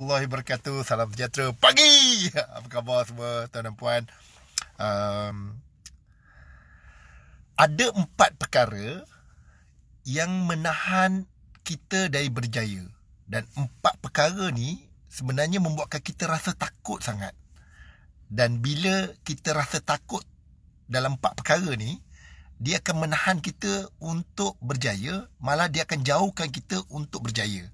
warahmatullahi wabarakatuh. Salam sejahtera pagi. Apa khabar semua tuan dan puan? Um, ada empat perkara yang menahan kita dari berjaya. Dan empat perkara ni sebenarnya membuatkan kita rasa takut sangat. Dan bila kita rasa takut dalam empat perkara ni, dia akan menahan kita untuk berjaya, malah dia akan jauhkan kita untuk berjaya.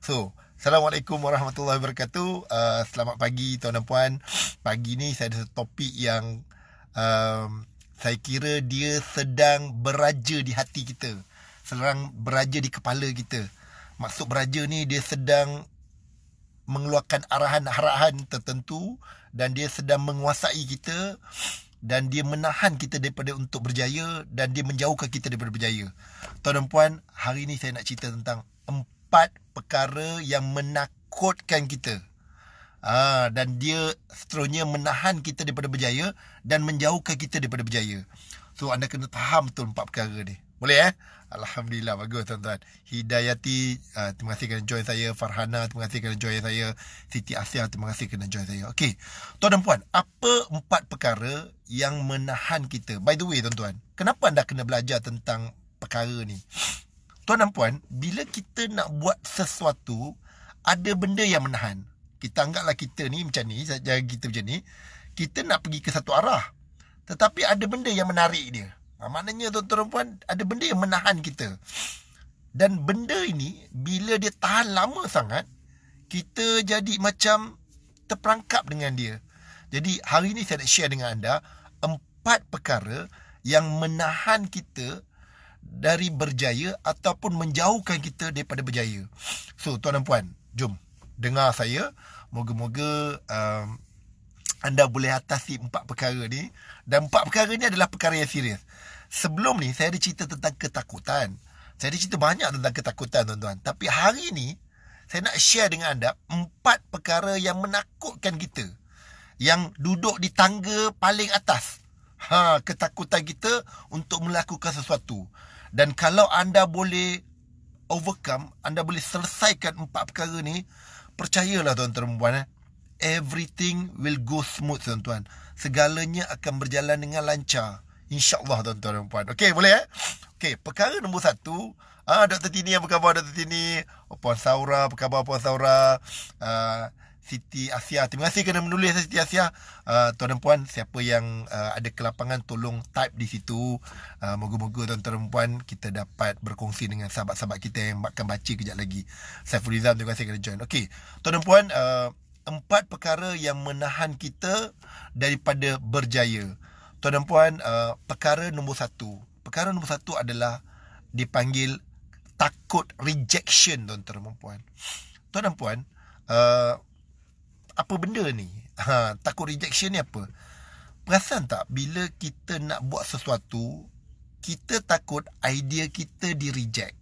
So, Assalamualaikum warahmatullahi wabarakatuh. Uh, selamat pagi tuan dan puan. Pagi ni saya ada topik yang um, saya kira dia sedang beraja di hati kita. Sedang beraja di kepala kita. Maksud beraja ni dia sedang mengeluarkan arahan-arahan tertentu dan dia sedang menguasai kita dan dia menahan kita daripada untuk berjaya dan dia menjauhkan kita daripada berjaya. Tuan dan puan, hari ni saya nak cerita tentang empat perkara yang menakutkan kita. Ah, dan dia seterusnya menahan kita daripada berjaya dan menjauhkan kita daripada berjaya. So anda kena faham betul empat perkara ni. Boleh eh? Alhamdulillah bagus tuan-tuan. Hidayati uh, terima kasih kerana join saya, Farhana terima kasih kerana join saya, Siti Asya, terima kasih kerana join saya. Okey. Tuan dan puan, apa empat perkara yang menahan kita? By the way tuan-tuan, kenapa anda kena belajar tentang perkara ni? Tuan dan puan, bila kita nak buat sesuatu, ada benda yang menahan. Kita anggaplah kita ni macam ni, jangan kita macam ni. Kita nak pergi ke satu arah. Tetapi ada benda yang menarik dia. Ha, maknanya tuan-tuan dan puan, ada benda yang menahan kita. Dan benda ini, bila dia tahan lama sangat, kita jadi macam terperangkap dengan dia. Jadi hari ini saya nak share dengan anda empat perkara yang menahan kita dari berjaya ataupun menjauhkan kita daripada berjaya. So, tuan dan puan, jom dengar saya. Moga-moga um, anda boleh atasi empat perkara ni. Dan empat perkara ni adalah perkara yang serius. Sebelum ni, saya ada cerita tentang ketakutan. Saya ada cerita banyak tentang ketakutan, tuan-tuan. Tapi hari ni, saya nak share dengan anda empat perkara yang menakutkan kita. Yang duduk di tangga paling atas. Ha, ketakutan kita untuk melakukan sesuatu. Dan kalau anda boleh overcome, anda boleh selesaikan empat perkara ni, percayalah tuan-tuan dan perempuan. Eh. Everything will go smooth tuan-tuan. Segalanya akan berjalan dengan lancar. InsyaAllah tuan-tuan dan puan. Okey boleh eh? Okey perkara nombor satu. Ah, Dr. Tini apa khabar Dr. Tini? Oh, puan Saura apa khabar Puan Saura? Uh, Siti Asia. Terima kasih kerana menulis Siti Asia. Uh, tuan dan puan, siapa yang uh, ada kelapangan tolong type di situ. Uh, moga-moga tuan dan puan kita dapat berkongsi dengan sahabat-sahabat kita yang akan baca kejap lagi. Saiful Rizal, terima kasih kerana join. Okey, tuan dan puan, uh, empat perkara yang menahan kita daripada berjaya. Tuan dan puan, uh, perkara nombor satu. Perkara nombor satu adalah dipanggil takut rejection tuan-tuan dan puan. Tuan dan puan, uh, apa benda ni? Ha, takut rejection ni apa? Perasan tak bila kita nak buat sesuatu, kita takut idea kita di reject.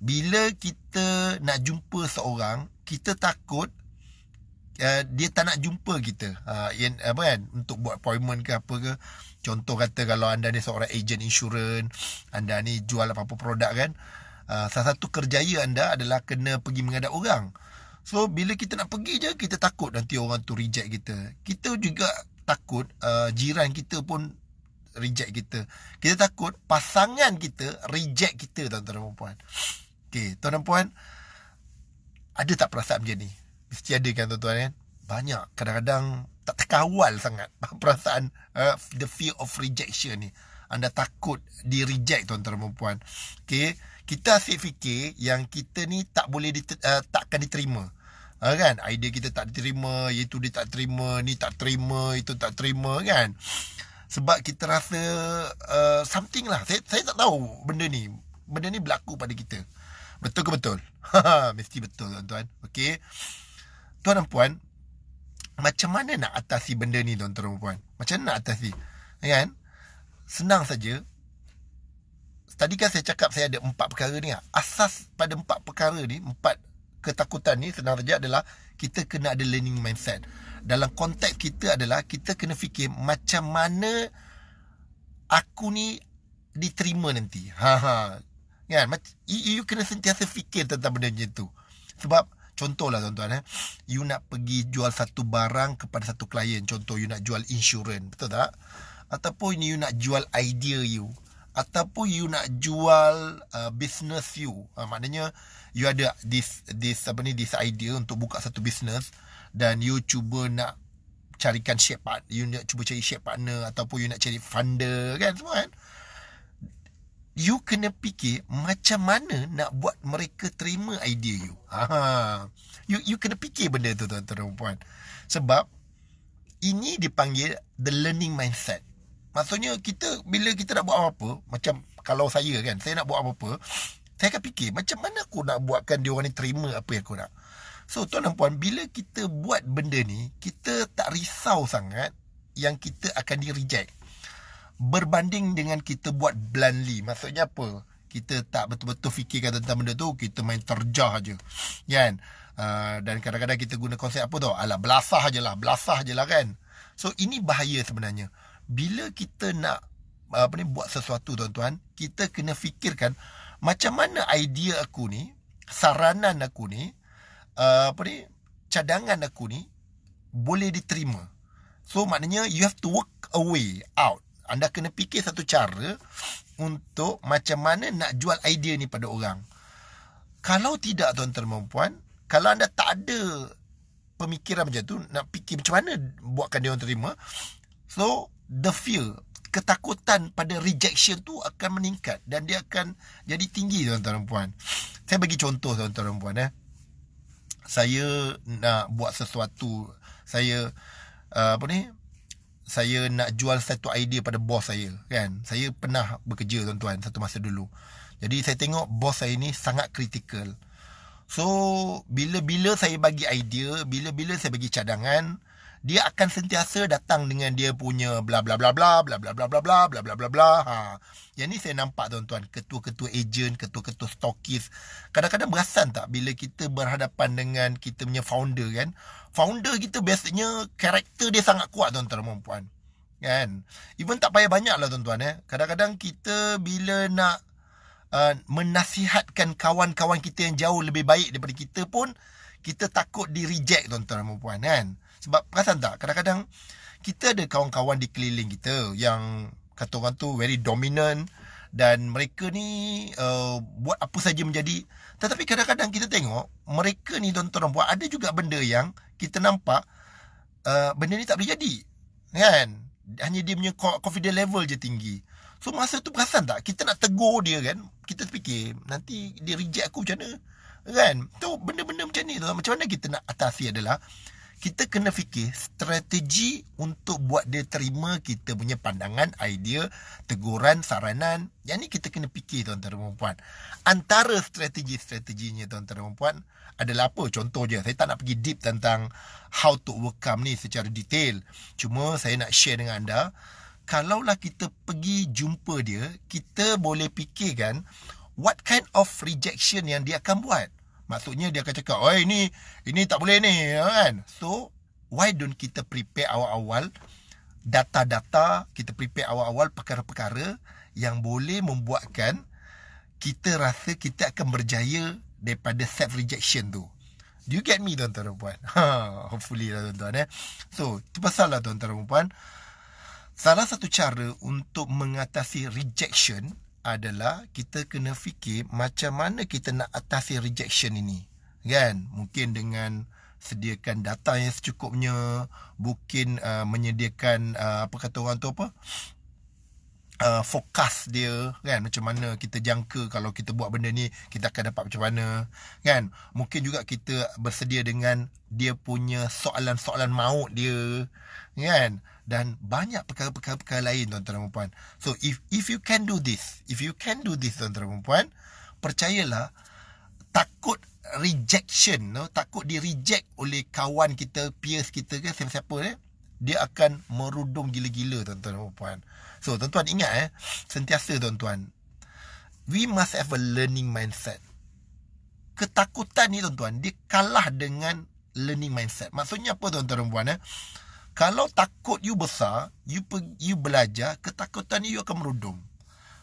Bila kita nak jumpa seorang, kita takut uh, dia tak nak jumpa kita. Ha, yang, apa kan? Untuk buat appointment ke apa ke. Contoh kata kalau anda ni seorang agent insurans, anda ni jual apa-apa produk kan. Uh, salah satu kerjaya anda adalah kena pergi menghadap orang. So bila kita nak pergi je kita takut nanti orang tu reject kita. Kita juga takut uh, jiran kita pun reject kita. Kita takut pasangan kita reject kita tuan-tuan dan puan-puan. Okey, tuan dan puan ada tak perasaan macam ni? Mesti ada kan tuan-tuan kan? Banyak. Kadang-kadang tak terkawal sangat perasaan uh, the fear of rejection ni. Anda takut di reject tuan-tuan dan puan-puan. Okey, kita asyik fikir yang kita ni tak boleh diter- uh, takkan diterima ha, kan idea kita tak terima itu dia tak terima ni tak terima itu tak terima kan sebab kita rasa uh, something lah saya, saya tak tahu benda ni benda ni berlaku pada kita betul ke betul mesti betul tuan-tuan okey tuan dan puan macam mana nak atasi benda ni tuan-tuan dan puan macam mana nak atasi kan senang saja tadi kan saya cakap saya ada empat perkara ni asas pada empat perkara ni empat ketakutan ni senang saja adalah kita kena ada learning mindset. Dalam konteks kita adalah kita kena fikir macam mana aku ni diterima nanti. Ha ha. Kan? You, you kena sentiasa fikir tentang benda macam tu. Sebab contohlah tuan-tuan eh. You nak pergi jual satu barang kepada satu klien. Contoh you nak jual insurans. Betul tak? Ataupun you nak jual idea you ataupun you nak jual uh, business you. Uh, maknanya you ada this this apa ni this idea untuk buka satu business dan you cuba nak carikan share partner, you nak cuba cari share partner ataupun you nak cari funder kan semua kan. You kena fikir macam mana nak buat mereka terima idea you. Ha. You you kena fikir benda tu tuan-tuan puan. Sebab ini dipanggil the learning mindset. Maksudnya kita bila kita nak buat apa-apa, macam kalau saya kan, saya nak buat apa-apa, saya akan fikir macam mana aku nak buatkan dia orang ni terima apa yang aku nak. So tuan dan puan, bila kita buat benda ni, kita tak risau sangat yang kita akan di reject. Berbanding dengan kita buat blindly, maksudnya apa? Kita tak betul-betul fikirkan tentang benda tu, kita main terjah aja. Kan? Uh, dan kadang-kadang kita guna konsep apa tau? Alah, belasah je lah. Belasah je lah kan? So, ini bahaya sebenarnya bila kita nak apa ni buat sesuatu tuan-tuan, kita kena fikirkan macam mana idea aku ni, saranan aku ni, eh, apa ni, cadangan aku ni boleh diterima. So maknanya you have to work a way out. Anda kena fikir satu cara untuk macam mana nak jual idea ni pada orang. Kalau tidak tuan-tuan dan puan, kalau anda tak ada pemikiran macam tu, nak fikir macam mana buatkan dia orang terima, so the fear ketakutan pada rejection tu akan meningkat dan dia akan jadi tinggi tuan-tuan dan puan. Saya bagi contoh tuan-tuan dan puan eh. Saya nak buat sesuatu, saya uh, apa ni? Saya nak jual satu idea pada bos saya kan. Saya pernah bekerja tuan-tuan satu masa dulu. Jadi saya tengok bos saya ni sangat kritikal. So bila-bila saya bagi idea, bila-bila saya bagi cadangan, dia akan sentiasa datang dengan dia punya bla bla bla bla bla bla bla bla bla bla bla bla bla ha. Yang ni saya nampak tuan-tuan, ketua-ketua ejen, ketua-ketua stokis. Kadang-kadang berasan tak bila kita berhadapan dengan kita punya founder kan? Founder kita biasanya karakter dia sangat kuat tuan-tuan dan puan Kan? Even tak payah banyak lah tuan-tuan eh. Kadang-kadang kita bila nak uh, menasihatkan kawan-kawan kita yang jauh lebih baik daripada kita pun, kita takut di reject tuan-tuan dan puan-puan kan? Sebab perasan tak kadang-kadang kita ada kawan-kawan di keliling kita yang kata orang tu very dominant dan mereka ni uh, buat apa saja menjadi tetapi kadang-kadang kita tengok mereka ni tuan-tuan buat ada juga benda yang kita nampak uh, benda ni tak boleh jadi kan hanya dia punya confidence level je tinggi so masa tu perasan tak kita nak tegur dia kan kita fikir nanti dia reject aku macam mana kan tu benda-benda macam ni tu macam mana kita nak atasi adalah kita kena fikir strategi untuk buat dia terima kita punya pandangan, idea, teguran, saranan. Yang ni kita kena fikir tuan-tuan dan puan-puan. Antara strategi-strateginya tuan-tuan dan puan-puan adalah apa? Contoh je, saya tak nak pergi deep tentang how to overcome ni secara detail. Cuma saya nak share dengan anda, kalaulah kita pergi jumpa dia, kita boleh fikirkan what kind of rejection yang dia akan buat. Maksudnya dia akan cakap, oi ini ini tak boleh ni, ya kan? So, why don't kita prepare awal-awal data-data, kita prepare awal-awal perkara-perkara yang boleh membuatkan kita rasa kita akan berjaya daripada self rejection tu. Do you get me tuan-tuan dan puan? Ha, hopefully lah tuan-tuan eh. So, tu pasal lah tuan-tuan dan puan. Salah satu cara untuk mengatasi rejection adalah kita kena fikir macam mana kita nak atasi rejection ini. Kan? Mungkin dengan sediakan data yang secukupnya, mungkin uh, menyediakan uh, apa kata orang tu apa? Uh, fokus dia kan macam mana kita jangka kalau kita buat benda ni kita akan dapat macam mana kan mungkin juga kita bersedia dengan dia punya soalan-soalan maut dia kan dan banyak perkara-perkara lain tuan-tuan dan puan. So if if you can do this, if you can do this tuan-tuan dan puan, percayalah takut rejection, no? takut di reject oleh kawan kita, peers kita ke siapa-siapa eh? dia akan merudung gila-gila tuan-tuan dan puan. So tuan-tuan ingat eh, sentiasa tuan-tuan we must have a learning mindset. Ketakutan ni tuan-tuan dia kalah dengan learning mindset. Maksudnya apa tuan-tuan dan puan eh? Kalau takut you besar, you you belajar, ketakutan you akan merudum.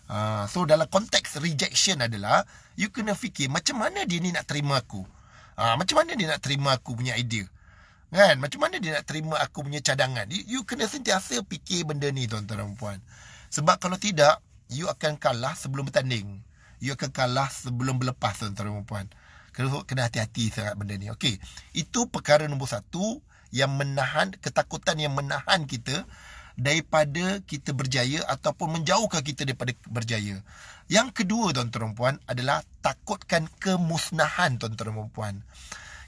Uh, so dalam konteks rejection adalah you kena fikir macam mana dia ni nak terima aku. Uh, macam mana dia nak terima aku punya idea. Kan? Macam mana dia nak terima aku punya cadangan. You, you kena sentiasa fikir benda ni tuan-tuan dan puan. Sebab kalau tidak, you akan kalah sebelum bertanding. You akan kalah sebelum berlepas tuan-tuan dan puan. Kena, hati-hati sangat benda ni. Okay, Itu perkara nombor satu yang menahan ketakutan yang menahan kita daripada kita berjaya ataupun menjauhkan kita daripada berjaya. Yang kedua tuan tuan puan adalah takutkan kemusnahan tuan tuan puan.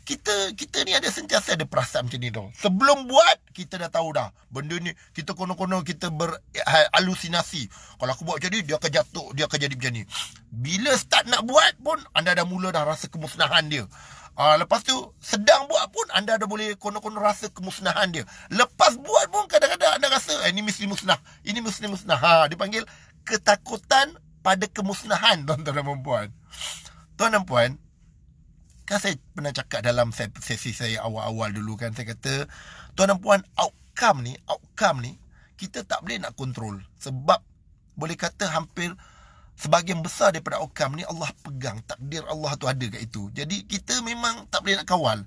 Kita kita ni ada sentiasa ada perasaan macam ni tu. Sebelum buat kita dah tahu dah benda ni kita kono-kono kita beralusinasi. Eh, Kalau aku buat macam ni dia akan jatuh, dia akan jadi macam ni. Bila start nak buat pun anda dah mula dah rasa kemusnahan dia. Ah, lepas tu sedang buat pun anda ada boleh kono-kono rasa kemusnahan dia. Lepas buat pun kadang-kadang anda rasa eh, ini mesti musnah. Ini mesti musnah. Ha, panggil ketakutan pada kemusnahan tuan-tuan dan puan Tuan dan puan, kan saya pernah cakap dalam sesi saya awal-awal dulu kan saya kata tuan dan puan outcome ni, outcome ni kita tak boleh nak kontrol sebab boleh kata hampir sebahagian besar daripada outcome ni Allah pegang. Takdir Allah tu ada kat itu. Jadi kita memang tak boleh nak kawal.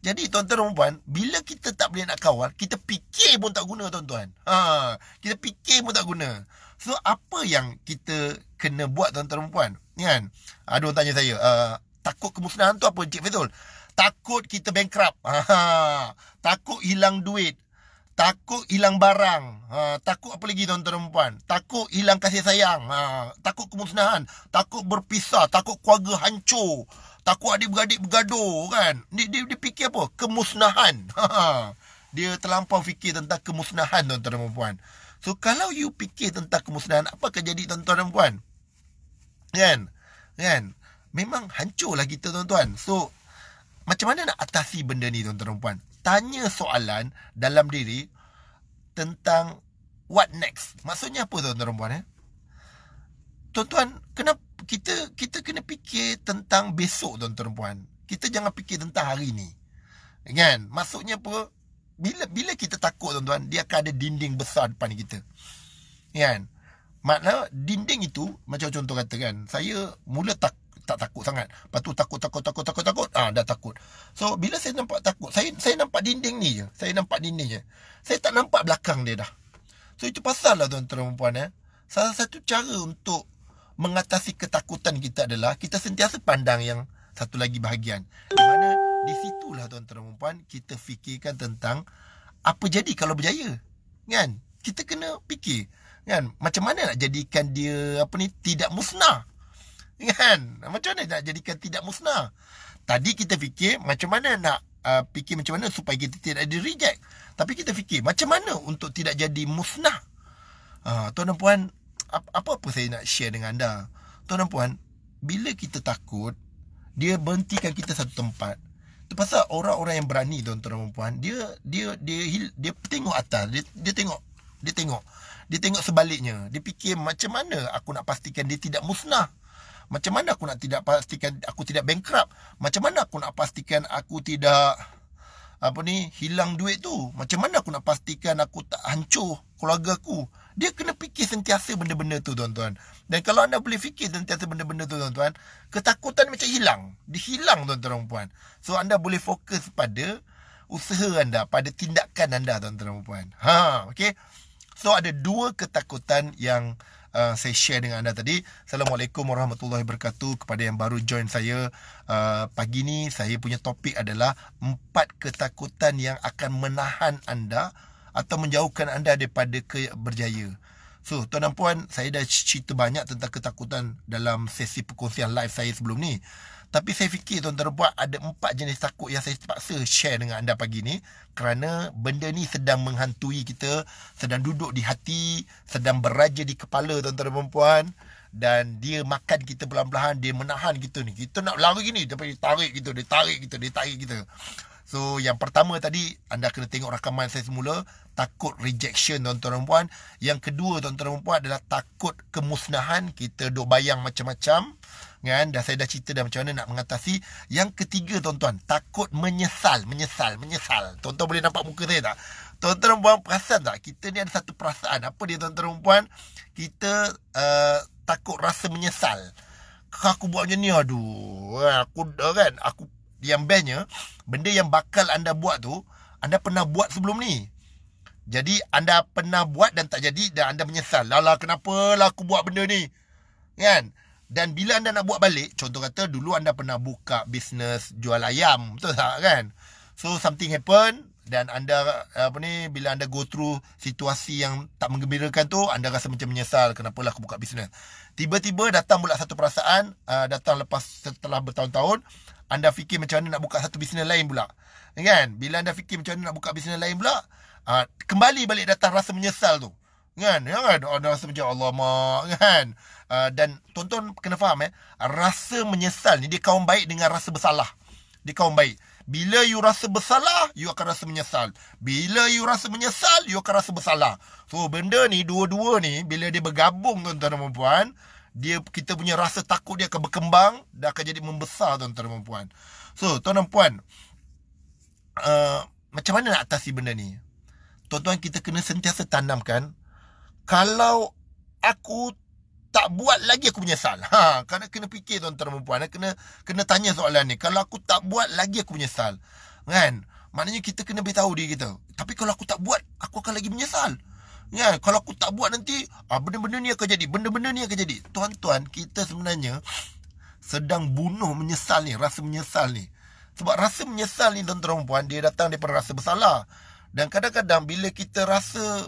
Jadi tuan-tuan dan puan, bila kita tak boleh nak kawal, kita fikir pun tak guna tuan-tuan. Ha, kita fikir pun tak guna. So apa yang kita kena buat tuan-tuan dan puan? Kan? Ah, ada orang tanya saya, uh, takut kemusnahan tu apa Encik Fethul? Takut kita bankrupt. Ha, ha, takut hilang duit takut hilang barang uh, takut apa lagi tuan-tuan dan puan takut hilang kasih sayang uh, takut kemusnahan takut berpisah takut keluarga hancur takut adik-beradik bergaduh kan dia, dia, dia fikir apa kemusnahan ha, dia terlampau fikir tentang kemusnahan tuan-tuan dan puan so kalau you fikir tentang kemusnahan apa akan jadi tuan-tuan dan puan kan kan memang hancurlah kita tuan-tuan so macam mana nak atasi benda ni tuan-tuan dan puan tanya soalan dalam diri tentang what next. Maksudnya apa tuan-tuan perempuan eh? Tuan-tuan, kenapa kita kita kena fikir tentang besok tuan-tuan perempuan. Kita jangan fikir tentang hari ni. Kan? Maksudnya apa? Bila bila kita takut tuan-tuan, dia akan ada dinding besar depan kita. Kan? Maknanya dinding itu macam contoh kata kan, saya mula tak tak takut sangat. Lepas tu takut takut takut takut takut. Ah ha, dah takut. So bila saya nampak takut, saya saya nampak dinding ni je. Saya nampak dinding je. Saya tak nampak belakang dia dah. So itu pasal lah tuan-tuan dan puan eh. Salah satu cara untuk mengatasi ketakutan kita adalah kita sentiasa pandang yang satu lagi bahagian. Di mana di situlah tuan-tuan dan puan kita fikirkan tentang apa jadi kalau berjaya. Kan? Kita kena fikir kan macam mana nak jadikan dia apa ni tidak musnah kan macam mana nak jadikan tidak musnah tadi kita fikir macam mana nak uh, fikir macam mana supaya kita tidak di reject tapi kita fikir macam mana untuk tidak jadi musnah uh, tuan dan puan apa apa saya nak share dengan anda tuan dan puan bila kita takut dia berhentikan kita satu tempat tu pasal orang-orang yang berani tuan-tuan dan puan dia dia dia dia tengok atas dia dia tengok dia tengok dia tengok sebaliknya dia fikir macam mana aku nak pastikan dia tidak musnah macam mana aku nak tidak pastikan aku tidak bankrupt? Macam mana aku nak pastikan aku tidak apa ni hilang duit tu? Macam mana aku nak pastikan aku tak hancur keluarga aku? Dia kena fikir sentiasa benda-benda tu tuan-tuan. Dan kalau anda boleh fikir sentiasa benda-benda tu tuan-tuan, ketakutan macam hilang. Dia hilang tuan-tuan dan puan. So anda boleh fokus pada usaha anda, pada tindakan anda tuan-tuan dan puan. Ha, okey. So ada dua ketakutan yang uh, saya share dengan anda tadi. Assalamualaikum warahmatullahi wabarakatuh kepada yang baru join saya uh, pagi ni. Saya punya topik adalah empat ketakutan yang akan menahan anda atau menjauhkan anda daripada berjaya. So, tuan dan puan, saya dah cerita banyak tentang ketakutan dalam sesi perkongsian live saya sebelum ni. Tapi saya fikir tuan-tuan buat ada empat jenis takut yang saya terpaksa share dengan anda pagi ni. Kerana benda ni sedang menghantui kita, sedang duduk di hati, sedang beraja di kepala tuan-tuan dan perempuan. Dan dia makan kita perlahan-lahan, dia menahan kita ni. Kita nak lari gini, tapi dia tarik kita, dia tarik kita, dia tarik kita. So yang pertama tadi, anda kena tengok rakaman saya semula. Takut rejection tuan-tuan dan puan. Yang kedua tuan-tuan dan puan adalah takut kemusnahan. Kita duk bayang macam-macam kan dah saya dah cerita dah macam mana nak mengatasi yang ketiga tuan-tuan takut menyesal menyesal menyesal tuan-tuan boleh nampak muka saya tak tuan-tuan puan perasan tak kita ni ada satu perasaan apa dia tuan-tuan puan kita uh, takut rasa menyesal aku buat macam ni aduh kan? aku eh, kan aku yang bestnya benda yang bakal anda buat tu anda pernah buat sebelum ni jadi anda pernah buat dan tak jadi dan anda menyesal. Lala kenapa lah aku buat benda ni? Kan? Dan bila anda nak buat balik, contoh kata dulu anda pernah buka bisnes jual ayam, betul tak kan? So something happen dan anda apa ni bila anda go through situasi yang tak menggembirakan tu, anda rasa macam menyesal kenapa lah aku buka bisnes. Tiba-tiba datang pula satu perasaan uh, datang lepas setelah bertahun-tahun, anda fikir macam mana nak buka satu bisnes lain pula. Kan? Bila anda fikir macam mana nak buka bisnes lain pula, uh, kembali balik datang rasa menyesal tu kan jangan ya, ada rasa semacam Allah mak kan uh, dan tonton kena faham eh rasa menyesal ni dia kaum baik dengan rasa bersalah dia kaum baik bila you rasa bersalah you akan rasa menyesal bila you rasa menyesal you akan rasa bersalah so benda ni dua-dua ni bila dia bergabung tuan-tuan dan puan dia kita punya rasa takut dia akan berkembang dan akan jadi membesar tuan-tuan dan puan so tuan dan puan uh, macam mana nak atasi benda ni Tuan-tuan kita kena sentiasa tanamkan kalau aku tak buat lagi aku menyesal. Ha, kena kena fikir tuan-tuan dan puan-puan, eh, kena kena tanya soalan ni. Kalau aku tak buat lagi aku menyesal. Kan? Maknanya kita kena beritahu diri kita. Tapi kalau aku tak buat, aku akan lagi menyesal. Ya, kan? Kalau aku tak buat nanti, ah benda-benda ni akan jadi, benda-benda ni akan jadi. Tuan-tuan, kita sebenarnya sedang bunuh menyesal ni, rasa menyesal ni. Sebab rasa menyesal ni tuan-tuan dan puan-puan, dia datang daripada rasa bersalah. Dan kadang-kadang bila kita rasa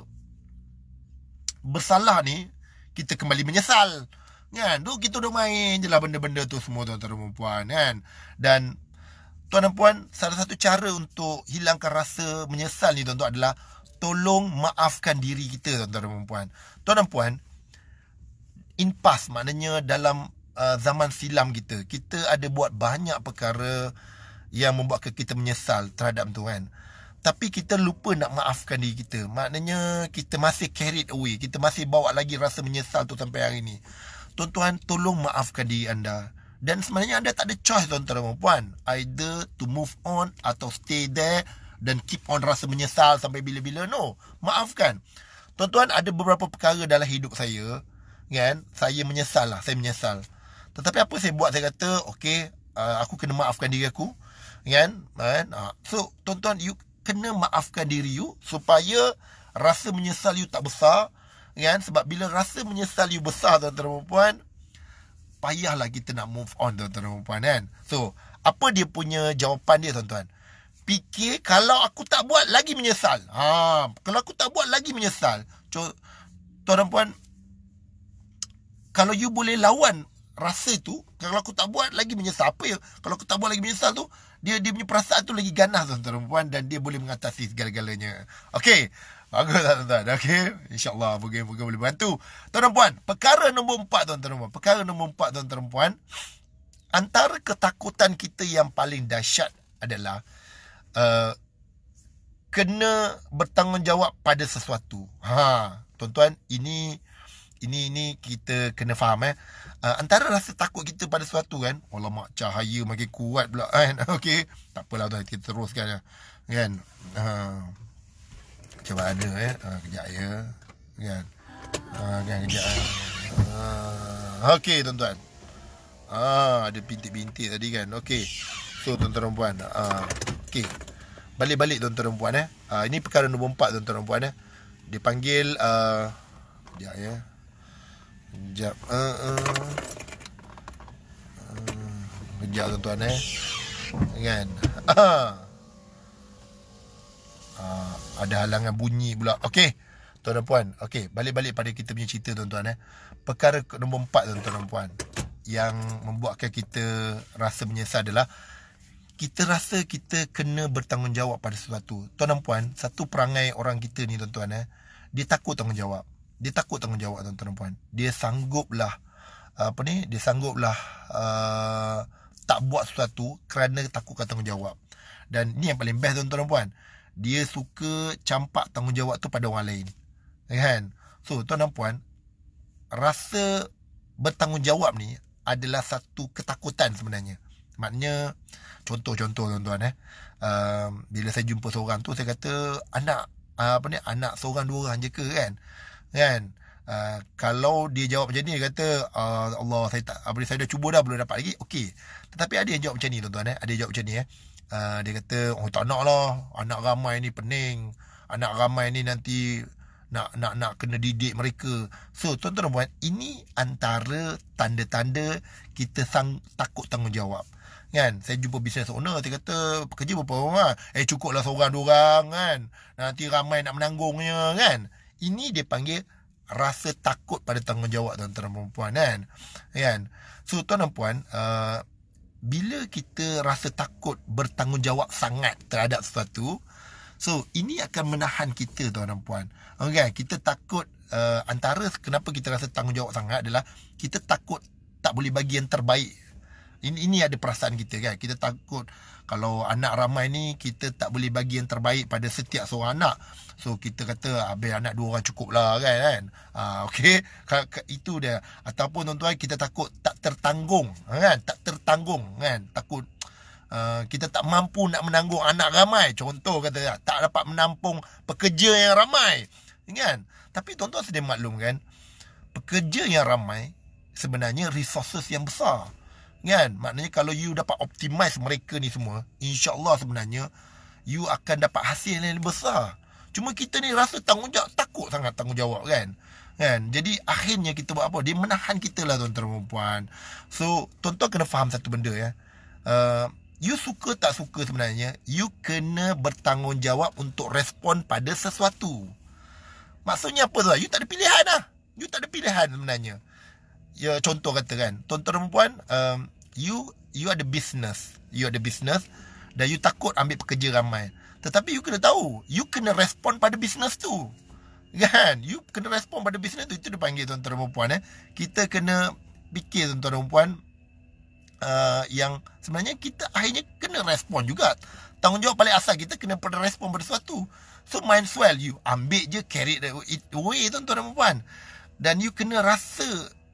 bersalah ni kita kembali menyesal kan tu kita dah main jelah benda-benda tu semua tuan-tuan dan puan kan dan tuan dan puan salah satu cara untuk hilangkan rasa menyesal ni tuan-tuan adalah tolong maafkan diri kita tuan-tuan dan puan tuan dan puan in past maknanya dalam uh, zaman silam kita kita ada buat banyak perkara yang membuat kita menyesal terhadap tu kan tapi kita lupa nak maafkan diri kita. Maknanya kita masih carried away. Kita masih bawa lagi rasa menyesal tu sampai hari ni. Tuan-tuan, tolong maafkan diri anda. Dan sebenarnya anda tak ada choice tuan-tuan dan puan. Either to move on atau stay there dan keep on rasa menyesal sampai bila-bila. No, maafkan. Tuan-tuan, ada beberapa perkara dalam hidup saya. Kan? Saya menyesal lah, saya menyesal. Tetapi apa saya buat, saya kata, okay, uh, aku kena maafkan diri aku. Kan? Kan? Ah, so, tuan-tuan, you, kena maafkan diri you supaya rasa menyesal you tak besar kan sebab bila rasa menyesal you besar tuan-tuan dan puan payahlah kita nak move on tuan-tuan dan puan kan so apa dia punya jawapan dia tuan-tuan fikir kalau aku tak buat lagi menyesal ha kalau aku tak buat lagi menyesal tuan-tuan puan kalau you boleh lawan rasa tu kalau aku tak buat lagi menyesal apa ya kalau aku tak buat lagi menyesal tu dia dia punya perasaan tu lagi ganas tuan perempuan dan dia boleh mengatasi segala-galanya okey bagus tak tuan-tuan okey insyaallah moga-moga boleh bantu tuan perempuan perkara nombor 4 tuan perempuan perkara nombor 4 tuan perempuan antara ketakutan kita yang paling dahsyat adalah uh, kena bertanggungjawab pada sesuatu ha tuan-tuan ini ini ini kita kena faham eh ya uh, antara rasa takut kita pada sesuatu kan Allah mak cahaya makin kuat pula kan okey tak apalah tuan kita teruskan ya. kan uh, macam mana eh uh, kejap ya kan uh, kan kejap ya. uh, okey tuan-tuan uh, ada bintik-bintik tadi kan okey so tuan-tuan dan puan uh, okey balik-balik tuan-tuan dan puan eh uh, ini perkara nombor 4 tuan-tuan dan puan eh dia panggil uh, kejap ya Sekejap uh, ah, uh. Ah. uh, ah. Sekejap tuan-tuan eh Kan uh, Ada halangan bunyi pula Okey Tuan dan puan Okey balik-balik pada kita punya cerita tuan-tuan eh Perkara nombor empat tuan-tuan dan puan Yang membuatkan kita rasa menyesal adalah kita rasa kita kena bertanggungjawab pada sesuatu. Tuan dan puan, satu perangai orang kita ni tuan-tuan eh, dia takut tanggungjawab dia takut tanggungjawab tuan-tuan dan puan. Dia sangguplah apa ni? Dia sangguplah uh, tak buat sesuatu kerana takut tanggungjawab. Dan ni yang paling best tuan-tuan dan puan. Dia suka campak tanggungjawab tu pada orang lain. Eh, kan? So, tuan dan puan, rasa bertanggungjawab ni adalah satu ketakutan sebenarnya. Maknanya contoh-contoh tuan-tuan eh. Uh, bila saya jumpa seorang tu saya kata anak uh, apa ni anak seorang dua orang je ke kan? kan uh, kalau dia jawab macam ni dia kata uh, Allah saya tak apa saya dah cuba dah belum dapat lagi okey tetapi ada yang jawab macam ni tuan-tuan eh ada yang jawab macam ni eh uh, dia kata oh tak nak lah anak ramai ni pening anak ramai ni nanti nak nak nak kena didik mereka. So tuan-tuan buat ini antara tanda-tanda kita sang, takut tanggungjawab. Kan? Saya jumpa business owner dia kata pekerja berapa orang? Eh cukuplah seorang dua orang kan. Nanti ramai nak menanggungnya kan. Ini dia panggil rasa takut pada tanggungjawab tuan-tuan dan puan-puan kan. Kan? So tuan dan puan, uh, bila kita rasa takut bertanggungjawab sangat terhadap sesuatu, so ini akan menahan kita tuan dan puan. Okey, kita takut uh, antara kenapa kita rasa tanggungjawab sangat adalah kita takut tak boleh bagi yang terbaik ini, ini ada perasaan kita kan. Kita takut kalau anak ramai ni kita tak boleh bagi yang terbaik pada setiap seorang anak. So kita kata habis anak dua orang cukup lah kan. kan? Uh, okay. itu dia. Ataupun tuan-tuan kita takut tak tertanggung. Ha, kan? Tak tertanggung kan. Takut Uh, kita tak mampu nak menanggung anak ramai contoh kata tak dapat menampung pekerja yang ramai kan tapi tuan-tuan sedia maklum kan pekerja yang ramai sebenarnya resources yang besar Kan? Maknanya kalau you dapat optimize mereka ni semua, insyaAllah sebenarnya, you akan dapat hasil yang lebih besar. Cuma kita ni rasa tanggungjawab, takut sangat tanggungjawab kan? Kan? Jadi akhirnya kita buat apa? Dia menahan kita lah tuan-tuan dan So, tuan-tuan kena faham satu benda ya. Uh, you suka tak suka sebenarnya, you kena bertanggungjawab untuk respon pada sesuatu. Maksudnya apa tuan? You tak ada pilihan lah. You tak ada pilihan sebenarnya ya contoh kata kan tuan-tuan dan puan um, you you are the business you are the business dan you takut ambil pekerja ramai tetapi you kena tahu you kena respon pada business tu kan you kena respon pada business tu itu dia panggil tuan-tuan dan puan eh kita kena fikir tuan-tuan dan puan uh, yang sebenarnya kita akhirnya kena respon juga tanggungjawab paling asal kita kena pada respon pada sesuatu so mind swell you ambil je carry it away tuan-tuan dan puan dan you kena rasa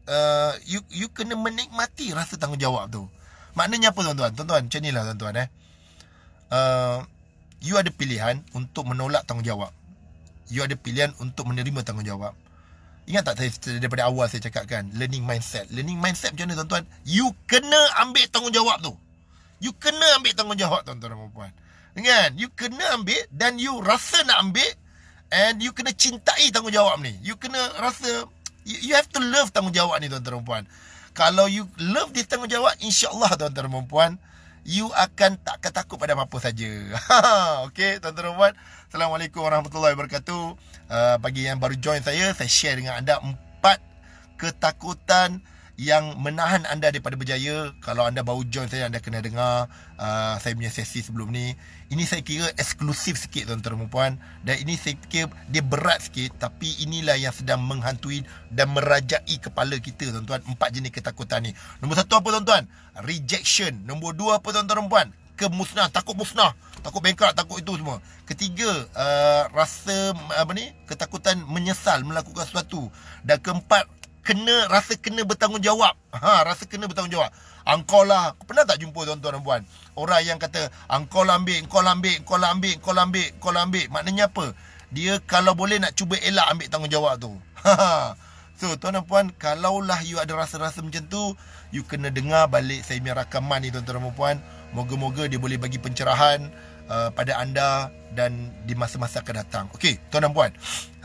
Uh, you you kena menikmati rasa tanggungjawab tu. Maknanya apa tuan-tuan? Tuan-tuan, macam inilah tuan-tuan eh. Uh, you ada pilihan untuk menolak tanggungjawab. You ada pilihan untuk menerima tanggungjawab. Ingat tak saya daripada awal saya cakap kan? Learning mindset. Learning mindset macam mana tuan-tuan? You kena ambil tanggungjawab tu. You kena ambil tanggungjawab tuan-tuan dan perempuan. Kan? You kena ambil dan you rasa nak ambil and you kena cintai tanggungjawab ni. You kena rasa You, you have to love tanggungjawab ni tuan-tuan dan puan. Kalau you love di tanggungjawab, insyaAllah tuan-tuan dan puan, you akan tak ketakut pada apa-apa saja. okay, tuan-tuan dan puan. Assalamualaikum warahmatullahi wabarakatuh. Uh, bagi yang baru join saya, saya share dengan anda empat ketakutan yang menahan anda daripada berjaya. Kalau anda baru join saya, anda kena dengar uh, saya punya sesi sebelum ni ini saya kira eksklusif sikit tuan-tuan dan puan dan ini saya kira dia berat sikit tapi inilah yang sedang menghantui dan merajai kepala kita tuan-tuan empat jenis ketakutan ni nombor satu apa tuan-tuan rejection nombor dua apa tuan-tuan puan kemusnah takut musnah takut bengkak takut itu semua ketiga uh, rasa apa ni ketakutan menyesal melakukan sesuatu dan keempat kena rasa kena bertanggungjawab. Ha, rasa kena bertanggungjawab. Engkau lah, pernah tak jumpa tuan-tuan dan puan? Orang yang kata, engkau lah ambil, engkau lah ambil, engkau lah ambil, engkau lah ambil, engkau lah ambil. Maknanya apa? Dia kalau boleh nak cuba elak ambil tanggungjawab tu. Ha, ha. So tuan dan puan Kalaulah you ada rasa-rasa macam tu You kena dengar balik saya punya rakaman ni tuan-tuan dan puan Moga-moga dia boleh bagi pencerahan uh, Pada anda Dan di masa-masa akan datang Okay tuan dan puan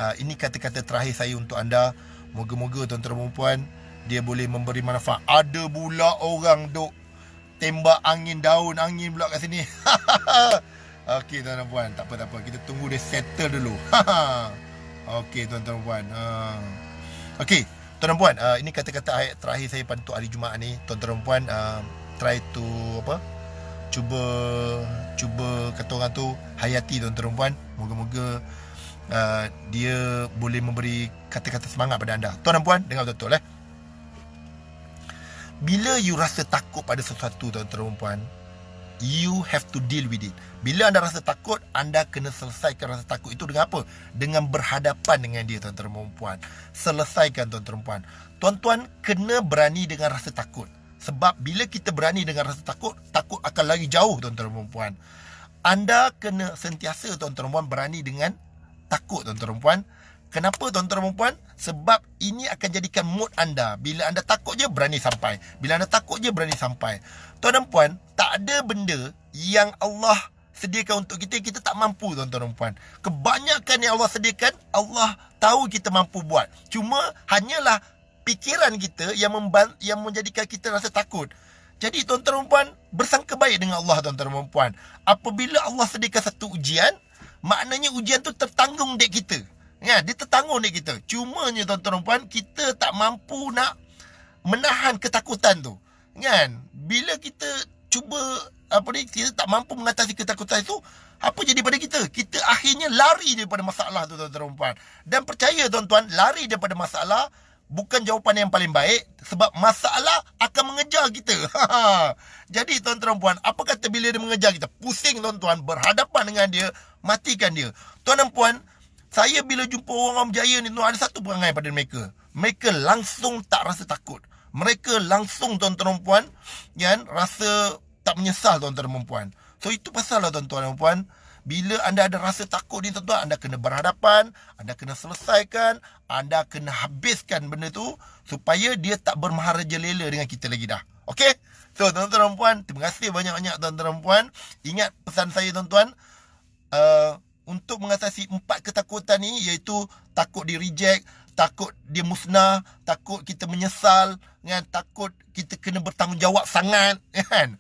uh, Ini kata-kata terakhir saya untuk anda Moga-moga tuan-tuan perempuan dia boleh memberi manfaat. Ada pula orang duk tembak angin daun, angin pula kat sini. Okey tuan-tuan perempuan, tak apa tak apa. Kita tunggu dia settle dulu. Okey tuan-tuan perempuan. Ha. Okey, tuan-tuan perempuan, uh, ha, ini kata-kata terakhir saya pada hari Jumaat ni. Tuan-tuan perempuan, uh, ha, try to apa? Cuba cuba kata orang tu hayati tuan-tuan perempuan. Moga-moga uh, dia boleh memberi kata-kata semangat pada anda. Tuan dan puan, dengar betul-betul eh. Bila you rasa takut pada sesuatu, tuan dan puan, you have to deal with it. Bila anda rasa takut, anda kena selesaikan rasa takut itu dengan apa? Dengan berhadapan dengan dia, tuan dan puan. Selesaikan, tuan dan Tuan-tuan kena berani dengan rasa takut. Sebab bila kita berani dengan rasa takut, takut akan lari jauh, tuan-tuan dan puan. Anda kena sentiasa, tuan-tuan dan puan, berani dengan takut tuan-tuan puan. Kenapa tuan-tuan puan? Sebab ini akan jadikan mood anda. Bila anda takut je berani sampai. Bila anda takut je berani sampai. Tuan dan puan, tak ada benda yang Allah sediakan untuk kita kita tak mampu tuan-tuan puan. Kebanyakan yang Allah sediakan, Allah tahu kita mampu buat. Cuma hanyalah pikiran kita yang memban- yang menjadikan kita rasa takut. Jadi tuan-tuan puan, bersangka baik dengan Allah tuan-tuan puan. Apabila Allah sediakan satu ujian, maknanya ujian tu tertanggung dek kita. Ya, dia tertanggung dek kita. Cumanya tuan-tuan puan, kita tak mampu nak menahan ketakutan tu. Kan? Bila kita cuba apa ni, kita tak mampu mengatasi ketakutan itu, apa jadi pada kita? Kita akhirnya lari daripada masalah tu tuan-tuan Dan percaya tuan-tuan, lari daripada masalah, bukan jawapan yang paling baik sebab masalah akan mengejar kita. Jadi tuan-tuan dan -tuan, puan, apa kata bila dia mengejar kita? Pusing tuan-tuan berhadapan dengan dia, matikan dia. Tuan dan puan, saya bila jumpa orang-orang berjaya ni, ada satu perangai pada mereka. Mereka langsung tak rasa takut. Mereka langsung tuan-tuan dan puan, yang rasa tak menyesal tuan-tuan dan puan. So itu pasal lah tuan-tuan dan puan. Bila anda ada rasa takut ni tuan-tuan, anda kena berhadapan, anda kena selesaikan, anda kena habiskan benda tu supaya dia tak bermahara jelela dengan kita lagi dah. Okay, So, tuan-tuan dan puan, terima kasih banyak-banyak tuan-tuan dan puan. Ingat pesan saya tuan-tuan, uh, untuk mengatasi empat ketakutan ni iaitu takut di reject, takut dia musnah, takut kita menyesal, kan? takut kita kena bertanggungjawab sangat. Kan?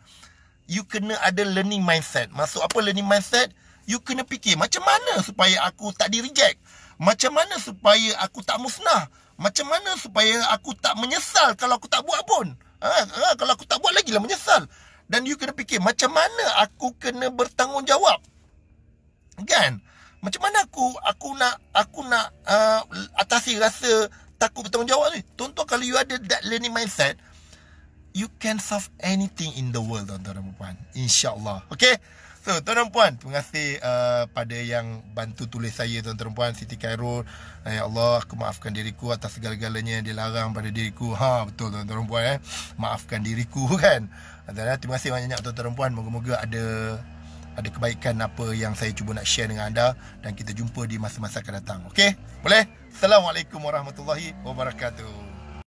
You kena ada learning mindset. Maksud apa learning mindset? you kena fikir macam mana supaya aku tak di reject macam mana supaya aku tak musnah macam mana supaya aku tak menyesal kalau aku tak buat pun ha, ha, kalau aku tak buat lagi lah menyesal dan you kena fikir macam mana aku kena bertanggungjawab kan macam mana aku aku nak aku nak uh, atasi rasa takut bertanggungjawab ni tuan-tuan kalau you ada that learning mindset you can solve anything in the world tuan-tuan dan puan insyaallah okey So tuan dan puan Terima kasih uh, pada yang bantu tulis saya tuan dan puan Siti Khairul Ya Allah aku maafkan diriku atas segala-galanya yang Dilarang pada diriku Ha betul tuan dan puan eh Maafkan diriku kan dan, eh, Terima kasih banyak-banyak tuan dan puan Moga-moga ada ada kebaikan apa yang saya cuba nak share dengan anda Dan kita jumpa di masa-masa akan datang Okey? Boleh? Assalamualaikum warahmatullahi wabarakatuh